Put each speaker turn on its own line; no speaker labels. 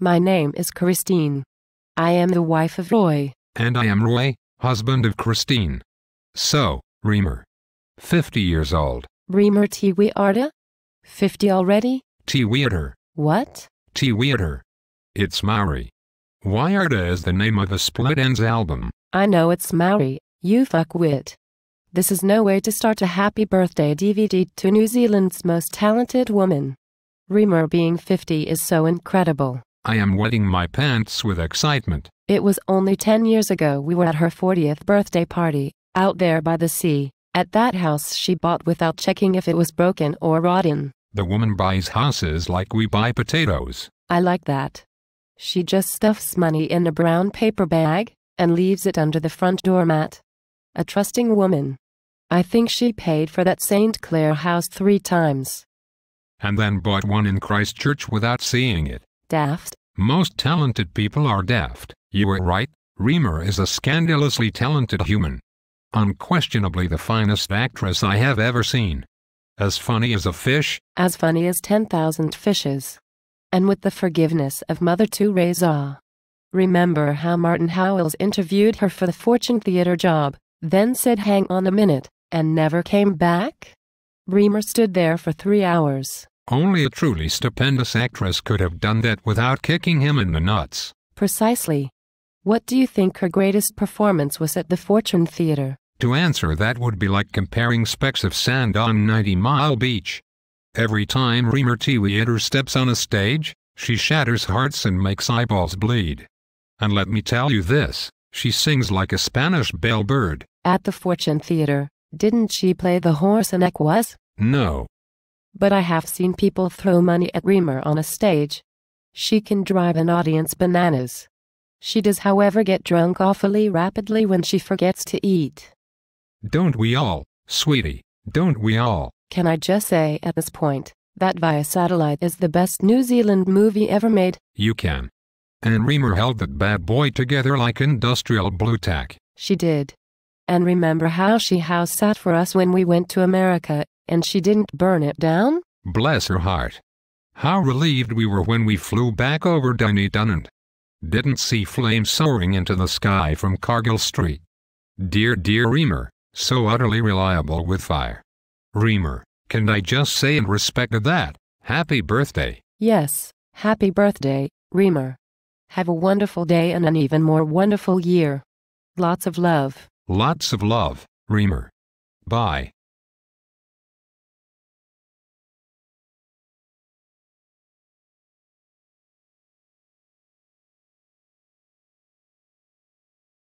My name is Christine. I am the wife of Roy.
And I am Roy, husband of Christine. So, Reamer. 50 years old.
Reamer T. Weirda? 50 already?
T. Weirder. What? T. Weirder. It's Maori. Weirda is the name of a Split Ends album.
I know it's Maori, you fuckwit. This is no way to start a happy birthday DVD to New Zealand's most talented woman. Reamer being 50 is so incredible.
I am wetting my pants with excitement.
It was only 10 years ago we were at her 40th birthday party, out there by the sea. At that house she bought without checking if it was broken or rotten.
The woman buys houses like we buy potatoes.
I like that. She just stuffs money in a brown paper bag and leaves it under the front doormat. A trusting woman. I think she paid for that St. Clair house three times.
And then bought one in Christchurch without seeing it daft. Most talented people are daft. You were right. Reamer is a scandalously talented human. Unquestionably the finest actress I have ever seen. As funny as a fish.
As funny as 10,000 fishes. And with the forgiveness of Mother Teresa. Remember how Martin Howells interviewed her for the Fortune Theater job, then said hang on a minute, and never came back? Reamer stood there for three hours,
only a truly stupendous actress could have done that without kicking him in the nuts.
Precisely. What do you think her greatest performance was at the Fortune Theater?
To answer that would be like comparing specks of sand on 90 Mile Beach. Every time Reamer Tiwiater steps on a stage, she shatters hearts and makes eyeballs bleed. And let me tell you this, she sings like a Spanish bellbird.
At the Fortune Theater, didn't she play the horse in Equus? No, but I have seen people throw money at Reamer on a stage. She can drive an audience bananas. She does, however, get drunk awfully rapidly when she forgets to eat.
Don't we all, sweetie, don't we all?
Can I just say at this point that Via Satellite is the best New Zealand movie ever made?
You can. And Reamer held that bad boy together like industrial blue tack.
She did. And remember how she house sat for us when we went to America and she didn't burn it down?
Bless her heart. How relieved we were when we flew back over Dunedunand. Didn't see flames soaring into the sky from Cargill Street. Dear, dear Reamer, so utterly reliable with fire. Reamer, can I just say in respect of that, happy birthday?
Yes, happy birthday, Reamer. Have a wonderful day and an even more wonderful year. Lots of love. Lots of love, Reamer. Bye.